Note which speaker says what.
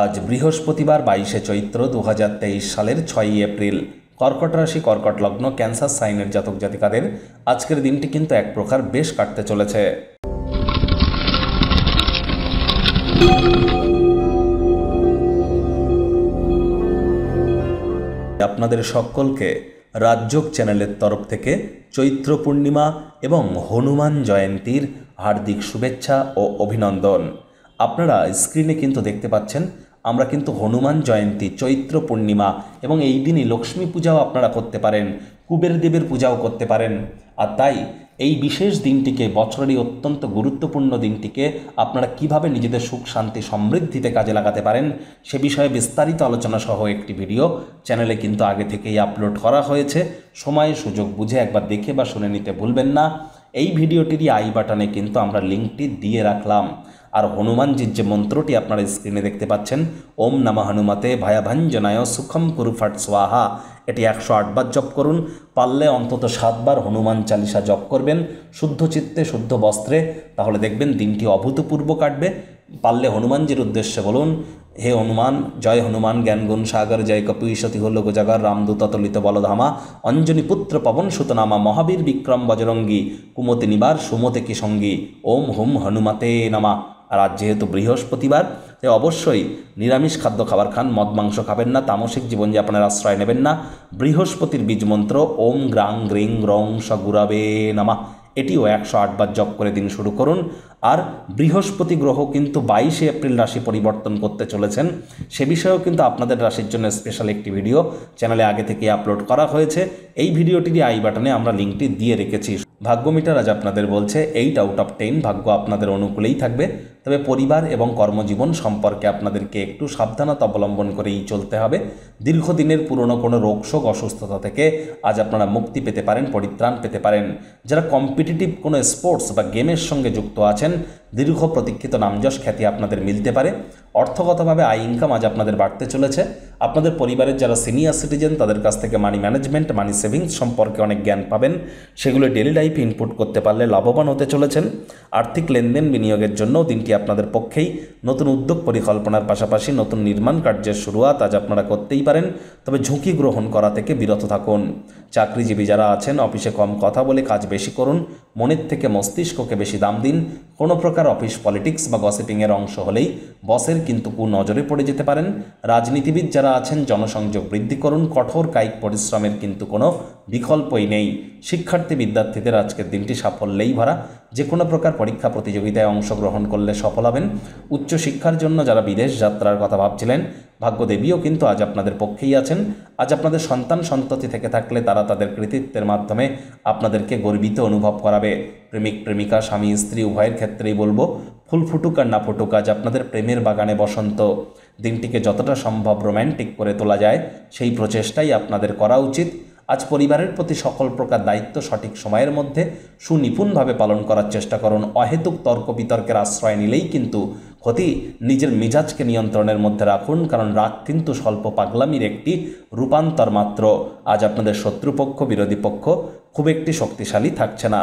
Speaker 1: আজ বৃহস্পতিবার বাইশে চৈত্র দু সালের ছয়ই এপ্রিল কর্কট রাশি কর্কট লগ্ন ক্যান্সার সাইনের জাতক জাতিকাদের আজকের দিনটি কিন্তু এক প্রকার বেশ কাটতে চলেছে আপনাদের সকলকে রাজ্যক চ্যানেলের তরফ থেকে চৈত্র পূর্ণিমা এবং হনুমান জয়ন্তীর হার্দিক শুভেচ্ছা ও অভিনন্দন আপনারা স্ক্রিনে কিন্তু দেখতে পাচ্ছেন আমরা কিন্তু হনুমান জয়ন্তী চৈত্র পূর্ণিমা এবং এই দিনই লক্ষ্মী পূজাও আপনারা করতে পারেন কুবের দেবের পূজাও করতে পারেন আর তাই এই বিশেষ দিনটিকে বছরেরই অত্যন্ত গুরুত্বপূর্ণ দিনটিকে আপনারা কিভাবে নিজেদের সুখ শান্তি সমৃদ্ধিতে কাজে লাগাতে পারেন সে বিষয়ে বিস্তারিত আলোচনা সহ একটি ভিডিও চ্যানেলে কিন্তু আগে থেকেই আপলোড করা হয়েছে সময়ে সুযোগ বুঝে একবার দেখে বা শুনে নিতে ভুলবেন না এই ভিডিওটিরই আই বাটনে কিন্তু আমরা লিঙ্কটি দিয়ে রাখলাম আর হনুমানজির যে মন্ত্রটি আপনারা স্ক্রিনে দেখতে পাচ্ছেন ওম নামা হনুমাতে ভায়াভাঞ্জনায় সুখম কুরুফাট সোয়াহা এটি একশো আটবার জপ করুন পারলে অন্তত সাতবার হনুমান চালিশা জপ করবেন শুদ্ধ চিত্তে শুদ্ধ বস্ত্রে তাহলে দেখবেন দিনটি অভূতপূর্ব কাটবে পারলে হনুমানজির উদ্দেশ্যে বলুন হে হনুমান জয় হনুমান জ্ঞানগুণ সাগর জয় কপিসতি হল গোজাগর রামদূততলিত বলধামা অঞ্জনী পুত্র পবন সুতনামা মহাবীর বিক্রম বজরঙ্গী কুমতি নিবার সুমতে কি সঙ্গী ওম হুম হনুমাতে নামা আর আজ যেহেতু বৃহস্পতিবার তাই অবশ্যই নিরামিষ খাদ্য খাবার খান মদ মাংস খাবেন না তামসিক জীবনযাপনের আশ্রয় নেবেন না বৃহস্পতির বীজ মন্ত্র ওম গ্রাং গ্রিং রং স গুরাবে নামা এটিও একশো আটবার জপ করে দিন শুরু করুন আর বৃহস্পতি গ্রহ কিন্তু বাইশে এপ্রিল রাশি পরিবর্তন করতে চলেছেন সে বিষয়েও কিন্তু আপনাদের রাশির জন্য স্পেশাল একটি ভিডিও চ্যানেলে আগে থেকে আপলোড করা হয়েছে এই ভিডিওটির আই বাটনে আমরা লিঙ্কটি দিয়ে রেখেছি ভাগ্য মিটার আজ আপনাদের বলছে এইট আউট অফ টেন ভাগ্য আপনাদের অনুকূলেই থাকবে তবে পরিবার এবং কর্মজীবন সম্পর্কে আপনাদেরকে একটু সাবধানতা অবলম্বন করেই চলতে হবে দীর্ঘদিনের পুরনো কোনো রোগশোক অসুস্থতা থেকে আজ আপনারা মুক্তি পেতে পারেন পরিত্রাণ পেতে পারেন যারা কম্পিটিটিভ কোনো স্পোর্টস বা গেমের সঙ্গে যুক্ত আছেন Sen দীর্ঘ প্রতীক্ষিত নামযশ খ্যাতি আপনাদের মিলতে পারে অর্থগতভাবে আয় ইনকাম আজ আপনাদের বাড়তে চলেছে আপনাদের পরিবারের যারা সিনিয়র সিটিজেন তাদের কাছ থেকে মানি ম্যানেজমেন্ট মানি সেভিংস সম্পর্কে অনেক জ্ঞান পাবেন সেগুলো ডেলি লাইফে ইনপুট করতে পারলে লাভবান হতে চলেছেন আর্থিক লেনদেন বিনিয়োগের জন্য দিনটি আপনাদের পক্ষেই নতুন উদ্যোগ পরিকল্পনার পাশাপাশি নতুন নির্মাণ কার্যের শুরুয়াত আজ আপনারা করতেই পারেন তবে ঝুঁকি গ্রহণ করা থেকে বিরত থাকুন চাকরিজীবী যারা আছেন অফিসে কম কথা বলে কাজ বেশি করুন মনের থেকে মস্তিষ্ককে বেশি দাম দিন কোনো প্রকার প্রকার অফিস পলিটিক্স বা গসিপিংয়ের অংশ হলেই বসের কিন্তু কুনজরে পড়ে যেতে পারেন রাজনীতিবিদ যারা আছেন জনসংযোগ বৃদ্ধি করুন কঠোর কায়িক পরিশ্রমের কিন্তু কোনো বিকল্পই নেই শিক্ষার্থী বিদ্যার্থীদের আজকের দিনটি সাফল্যেই ভরা যে কোনো প্রকার পরীক্ষা প্রতিযোগিতায় অংশগ্রহণ করলে সফল হবেন উচ্চশিক্ষার জন্য যারা বিদেশ যাত্রার কথা ভাবছিলেন ভাগ্যদেবীও কিন্তু আজ আপনাদের পক্ষেই আছেন আজ আপনাদের সন্তান সন্ততি থেকে থাকলে তারা তাদের কৃতিত্বের মাধ্যমে আপনাদেরকে গর্বিত অনুভব করাবে প্রেমিক প্রেমিকা স্বামী স্ত্রী উভয়ের ক্ষেত্রেই বলবো ফুল ফুটুক আর না ফুটুক আজ আপনাদের প্রেমের বাগানে বসন্ত দিনটিকে যতটা সম্ভব রোম্যান্টিক করে তোলা যায় সেই প্রচেষ্টাই আপনাদের করা উচিত আজ পরিবারের প্রতি সকল প্রকার দায়িত্ব সঠিক সময়ের মধ্যে সুনিপুণভাবে পালন করার চেষ্টা করুন অহেতুক তর্ক বিতর্কের আশ্রয় নিলেই কিন্তু ক্ষতি নিজের মিজাজকে নিয়ন্ত্রণের মধ্যে রাখুন কারণ রাগ কিন্তু স্বল্প পাগলামির একটি রূপান্তর মাত্র আজ আপনাদের শত্রুপক্ষ বিরোধী পক্ষ খুব একটি শক্তিশালী থাকছে না